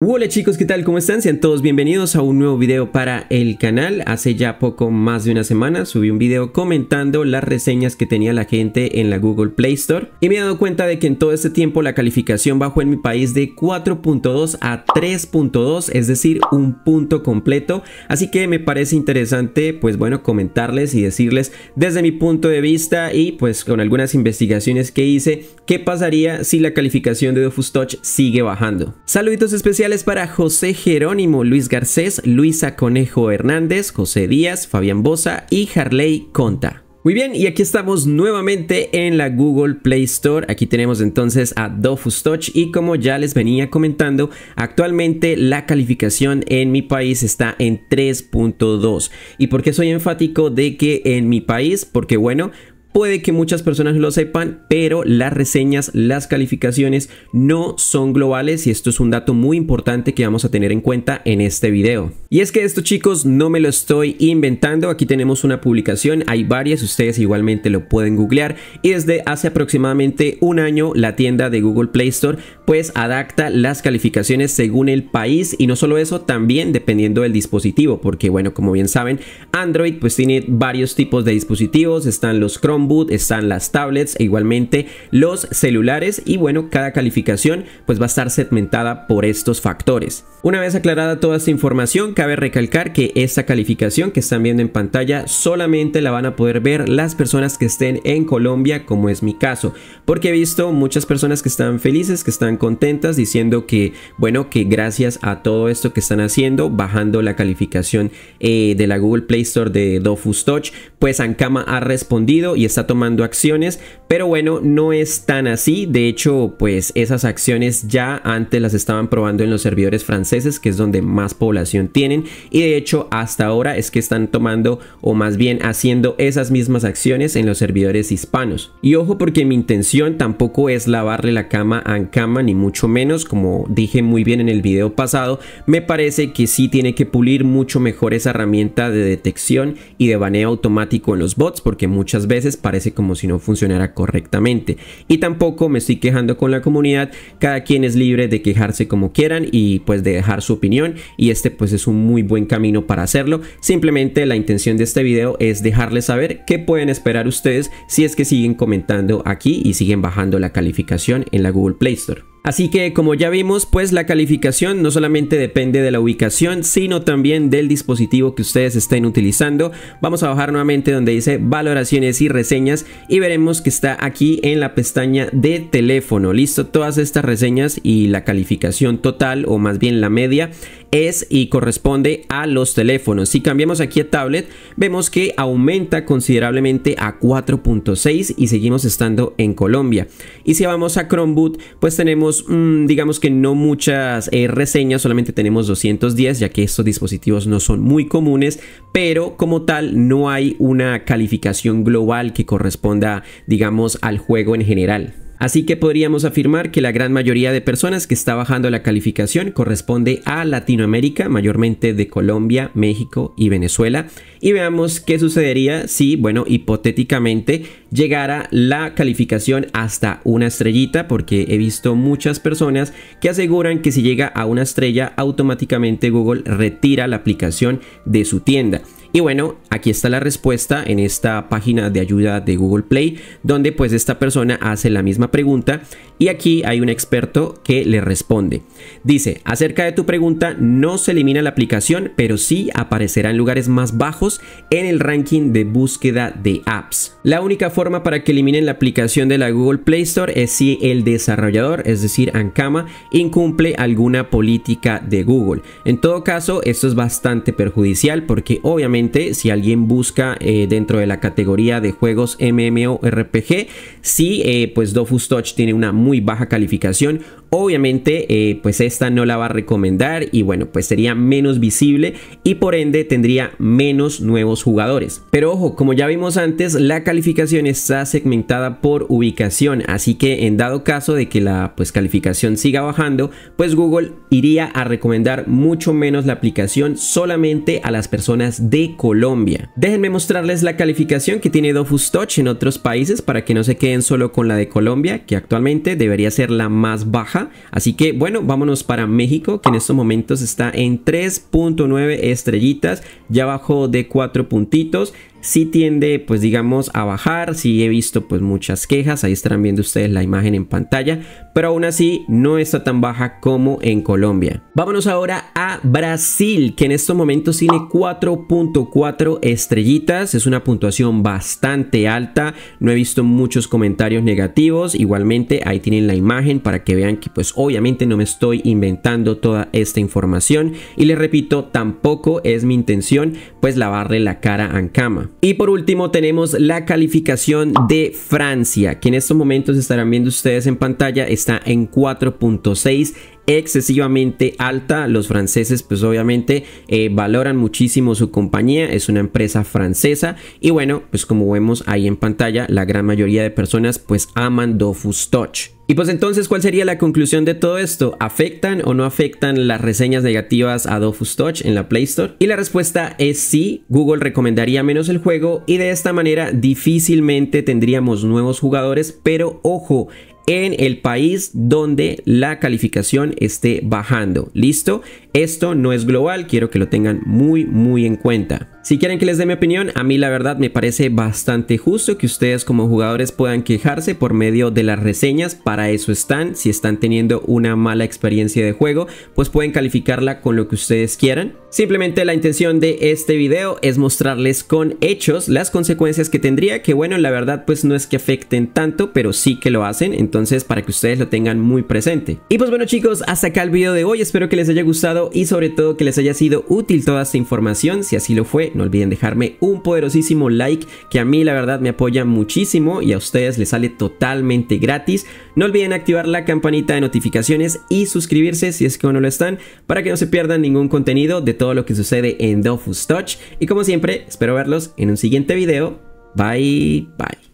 Hola chicos, ¿qué tal? ¿Cómo están? Sean todos bienvenidos a un nuevo video para el canal. Hace ya poco más de una semana subí un video comentando las reseñas que tenía la gente en la Google Play Store y me he dado cuenta de que en todo este tiempo la calificación bajó en mi país de 4.2 a 3.2, es decir, un punto completo. Así que me parece interesante, pues bueno, comentarles y decirles desde mi punto de vista y pues con algunas investigaciones que hice, qué pasaría si la calificación de Dofus Touch sigue bajando. Saluditos especiales es para José Jerónimo, Luis Garcés, Luisa Conejo Hernández, José Díaz, Fabián Bosa y Harley Conta. Muy bien, y aquí estamos nuevamente en la Google Play Store. Aquí tenemos entonces a Dofus Touch y como ya les venía comentando, actualmente la calificación en mi país está en 3.2. ¿Y por qué soy enfático de que en mi país? Porque bueno, Puede que muchas personas lo sepan, pero las reseñas, las calificaciones no son globales y esto es un dato muy importante que vamos a tener en cuenta en este video. Y es que esto chicos no me lo estoy inventando, aquí tenemos una publicación, hay varias, ustedes igualmente lo pueden googlear y desde hace aproximadamente un año la tienda de Google Play Store pues adapta las calificaciones según el país y no solo eso, también dependiendo del dispositivo, porque bueno, como bien saben, Android pues tiene varios tipos de dispositivos, están los Chrome están las tablets e igualmente los celulares y bueno, cada calificación pues va a estar segmentada por estos factores. Una vez aclarada toda esta información, cabe recalcar que esta calificación que están viendo en pantalla solamente la van a poder ver las personas que estén en Colombia, como es mi caso, porque he visto muchas personas que están felices, que están contentas, diciendo que bueno, que gracias a todo esto que están haciendo, bajando la calificación eh, de la Google Play Store de Dofus Touch, pues Ankama ha respondido y está tomando acciones, pero bueno, no es tan así. De hecho, pues esas acciones ya antes las estaban probando en los servidores franceses, que es donde más población tienen. Y de hecho, hasta ahora es que están tomando o más bien haciendo esas mismas acciones en los servidores hispanos. Y ojo porque mi intención tampoco es lavarle la cama a cama ni mucho menos, como dije muy bien en el video pasado, me parece que sí tiene que pulir mucho mejor esa herramienta de detección y de baneo automático en los bots, porque muchas veces parece como si no funcionara correctamente. Y tampoco me estoy quejando con la comunidad, cada quien es libre de quejarse como quieran y pues de dejar su opinión y este pues es un muy buen camino para hacerlo. Simplemente la intención de este video es dejarles saber qué pueden esperar ustedes si es que siguen comentando aquí y siguen bajando la calificación en la Google Play Store. Así que como ya vimos, pues la calificación no solamente depende de la ubicación, sino también del dispositivo que ustedes estén utilizando. Vamos a bajar nuevamente donde dice valoraciones y reseñas y veremos que está aquí en la pestaña de teléfono. Listo, todas estas reseñas y la calificación total o más bien la media es y corresponde a los teléfonos. Si cambiamos aquí a tablet, vemos que aumenta considerablemente a 4.6 y seguimos estando en Colombia. Y si vamos a Chromebook, pues tenemos, mm, digamos que no muchas eh, reseñas, solamente tenemos 210, ya que estos dispositivos no son muy comunes, pero como tal no hay una calificación global que corresponda, digamos, al juego en general. Así que podríamos afirmar que la gran mayoría de personas que está bajando la calificación corresponde a Latinoamérica, mayormente de Colombia, México y Venezuela. Y veamos qué sucedería si, bueno, hipotéticamente llegara la calificación hasta una estrellita, porque he visto muchas personas que aseguran que si llega a una estrella, automáticamente Google retira la aplicación de su tienda. Y bueno, aquí está la respuesta en esta página de ayuda de Google Play, donde pues esta persona hace la misma pregunta y aquí hay un experto que le responde. Dice, acerca de tu pregunta, no se elimina la aplicación, pero sí aparecerá en lugares más bajos en el ranking de búsqueda de apps. La única forma para que eliminen la aplicación de la Google Play Store es si el desarrollador, es decir, Ankama, incumple alguna política de Google. En todo caso, esto es bastante perjudicial porque obviamente si alguien busca eh, dentro de la categoría de juegos MMORPG, sí, eh, pues Dofus Touch tiene una muy baja calificación. Obviamente, eh, pues esta no la va a recomendar y bueno, pues sería menos visible y por ende tendría menos nuevos jugadores. Pero ojo, como ya vimos antes, la calificación está segmentada por ubicación, así que en dado caso de que la pues, calificación siga bajando, pues Google iría a recomendar mucho menos la aplicación solamente a las personas de Colombia. Déjenme mostrarles la calificación que tiene Dofus Touch en otros países para que no se queden solo con la de Colombia, que actualmente debería ser la más baja Así que bueno, vámonos para México, que en estos momentos está en 3.9 estrellitas, ya bajó de 4 puntitos. Si tiende pues digamos a bajar, Si he visto pues muchas quejas, ahí estarán viendo ustedes la imagen en pantalla, pero aún así no está tan baja como en Colombia. Vámonos ahora a Brasil, que en estos momentos tiene 4.4 estrellitas, es una puntuación bastante alta, no he visto muchos comentarios negativos, igualmente ahí tienen la imagen para que vean que pues obviamente no me estoy inventando toda esta información y les repito, tampoco es mi intención pues lavarle la cara a Ankama. Y por último tenemos la calificación de Francia, que en estos momentos estarán viendo ustedes en pantalla, está en 4.6 excesivamente alta. Los franceses, pues obviamente, eh, valoran muchísimo su compañía. Es una empresa francesa. Y bueno, pues como vemos ahí en pantalla, la gran mayoría de personas, pues aman Dofus Touch. Y pues entonces, ¿cuál sería la conclusión de todo esto? ¿Afectan o no afectan las reseñas negativas a Dofus Touch en la Play Store? Y la respuesta es sí, Google recomendaría menos el juego y de esta manera difícilmente tendríamos nuevos jugadores, pero ojo, en el país donde la calificación esté bajando. ¿Listo? Esto no es global, quiero que lo tengan muy muy en cuenta. Si quieren que les dé mi opinión, a mí la verdad me parece bastante justo que ustedes como jugadores puedan quejarse por medio de las reseñas, para eso están, si están teniendo una mala experiencia de juego, pues pueden calificarla con lo que ustedes quieran. Simplemente la intención de este video es mostrarles con hechos las consecuencias que tendría, que bueno, la verdad pues no es que afecten tanto, pero sí que lo hacen, entonces para que ustedes lo tengan muy presente. Y pues bueno chicos, hasta acá el video de hoy, espero que les haya gustado y sobre todo que les haya sido útil toda esta información, si así lo fue, no olviden dejarme un poderosísimo like que a mí la verdad me apoya muchísimo y a ustedes les sale totalmente gratis. No olviden activar la campanita de notificaciones y suscribirse si es que no lo están para que no se pierdan ningún contenido de todo lo que sucede en Dofus Touch. Y como siempre, espero verlos en un siguiente video. Bye, bye.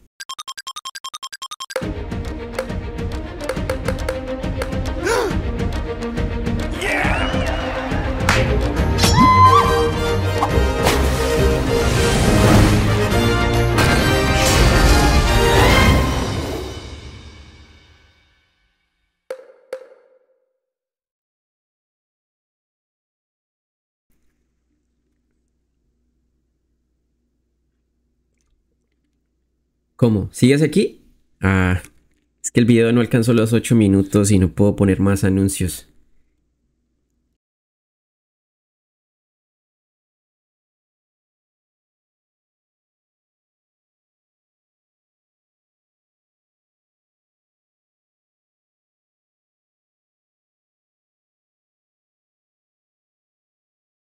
¿Cómo? ¿Sigues aquí? Ah, es que el video no alcanzó los 8 minutos y no puedo poner más anuncios.